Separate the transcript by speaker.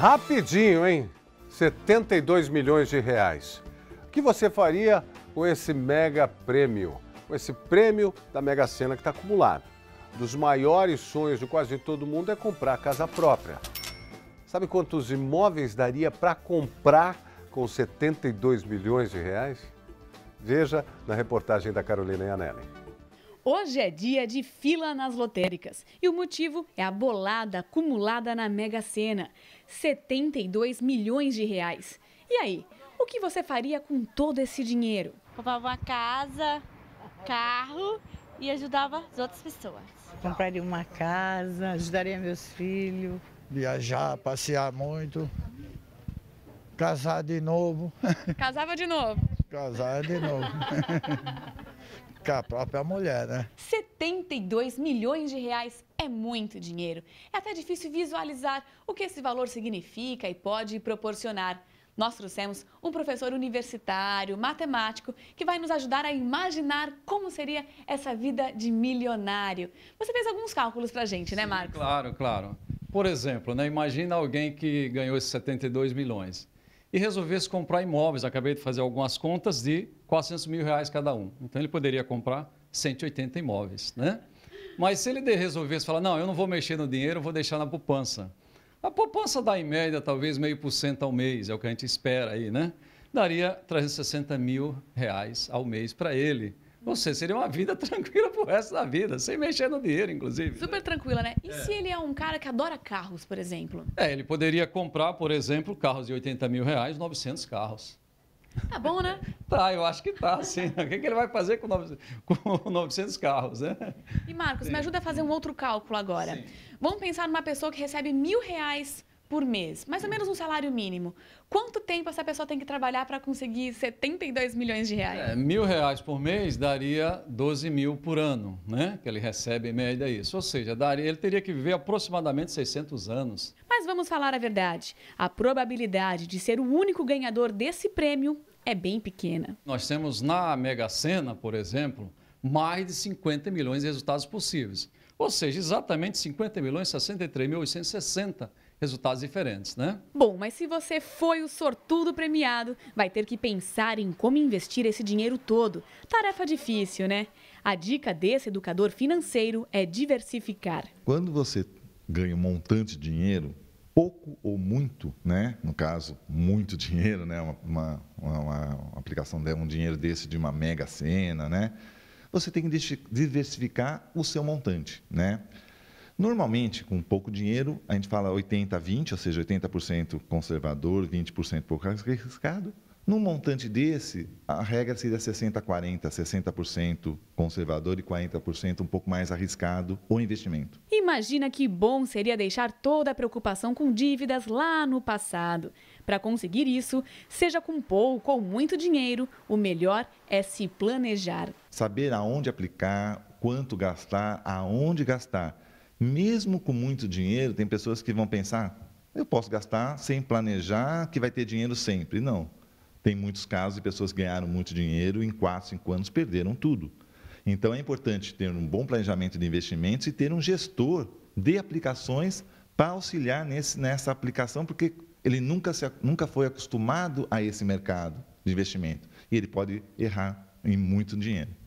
Speaker 1: Rapidinho, hein? 72 milhões de reais. O que você faria com esse mega prêmio? Com esse prêmio da Mega Sena que está acumulado. Um dos maiores sonhos de quase todo mundo é comprar casa própria. Sabe quantos imóveis daria para comprar com 72 milhões de reais? Veja na reportagem da Carolina Yanelli.
Speaker 2: Hoje é dia de fila nas lotéricas e o motivo é a bolada acumulada na Mega Sena, 72 milhões de reais. E aí, o que você faria com todo esse dinheiro? Comprava uma casa, carro e ajudava as outras pessoas.
Speaker 3: Compraria uma casa, ajudaria meus filhos. Viajar, passear muito, casar de novo.
Speaker 2: Casava de novo? Casar de novo.
Speaker 3: com a própria mulher, né?
Speaker 2: 72 milhões de reais é muito dinheiro. É até difícil visualizar o que esse valor significa e pode proporcionar. Nós trouxemos um professor universitário, matemático, que vai nos ajudar a imaginar como seria essa vida de milionário. Você fez alguns cálculos para a gente, né, Marcos?
Speaker 1: claro, claro. Por exemplo, né, imagina alguém que ganhou esses 72 milhões e resolvesse comprar imóveis. Acabei de fazer algumas contas de 400 mil reais cada um. Então ele poderia comprar 180 imóveis, né? Mas se ele resolvesse falar, não, eu não vou mexer no dinheiro, eu vou deixar na poupança. A poupança dá em média talvez meio por cento ao mês, é o que a gente espera aí, né? Daria 360 mil reais ao mês para ele você seria uma vida tranquila pro resto da vida, sem mexer no dinheiro, inclusive. Né? Super
Speaker 2: tranquila, né? E é. se ele é um cara que adora carros, por exemplo? É,
Speaker 1: ele poderia comprar, por exemplo, carros de 80 mil reais, 900 carros.
Speaker 2: Tá bom, né?
Speaker 1: tá, eu acho que tá, sim. o que, que ele vai fazer com 900, com 900 carros, né?
Speaker 2: E Marcos, sim. me ajuda a fazer um outro cálculo agora. Sim. Vamos pensar numa pessoa que recebe mil reais por mês, mais ou menos um salário mínimo. Quanto tempo essa pessoa tem que trabalhar para conseguir 72 milhões de reais?
Speaker 1: É, mil reais por mês daria 12 mil por ano, né? Que ele recebe em média isso. Ou seja, daria, ele teria que viver aproximadamente 600 anos.
Speaker 2: Mas vamos falar a verdade. A probabilidade de ser o único ganhador desse prêmio é bem pequena.
Speaker 1: Nós temos na Mega Sena, por exemplo, mais de 50 milhões de resultados possíveis. Ou seja, exatamente 50 milhões 63.860 resultados diferentes, né?
Speaker 2: Bom, mas se você foi o sortudo premiado, vai ter que pensar em como investir esse dinheiro todo. Tarefa difícil, né? A dica desse educador financeiro é diversificar.
Speaker 3: Quando você ganha um montante de dinheiro, pouco ou muito, né? No caso, muito dinheiro, né? Uma, uma, uma aplicação de né? um dinheiro desse de uma mega cena, né? Você tem que diversificar o seu montante, né? Normalmente, com pouco dinheiro, a gente fala 80-20, ou seja, 80% conservador, 20% pouco arriscado. Num montante desse, a regra seria 60-40, 60%, conservador e 40% um pouco mais arriscado o investimento.
Speaker 2: Imagina que bom seria deixar toda a preocupação com dívidas lá no passado. Para conseguir isso, seja com pouco ou muito dinheiro, o melhor é se planejar.
Speaker 3: Saber aonde aplicar, quanto gastar, aonde gastar mesmo com muito dinheiro, tem pessoas que vão pensar: eu posso gastar sem planejar, que vai ter dinheiro sempre. Não. Tem muitos casos de pessoas que ganharam muito dinheiro e em 4, 5 anos perderam tudo. Então é importante ter um bom planejamento de investimentos e ter um gestor de aplicações para auxiliar nesse, nessa aplicação, porque ele nunca, se, nunca foi acostumado a esse mercado de investimento. E ele pode errar em muito dinheiro.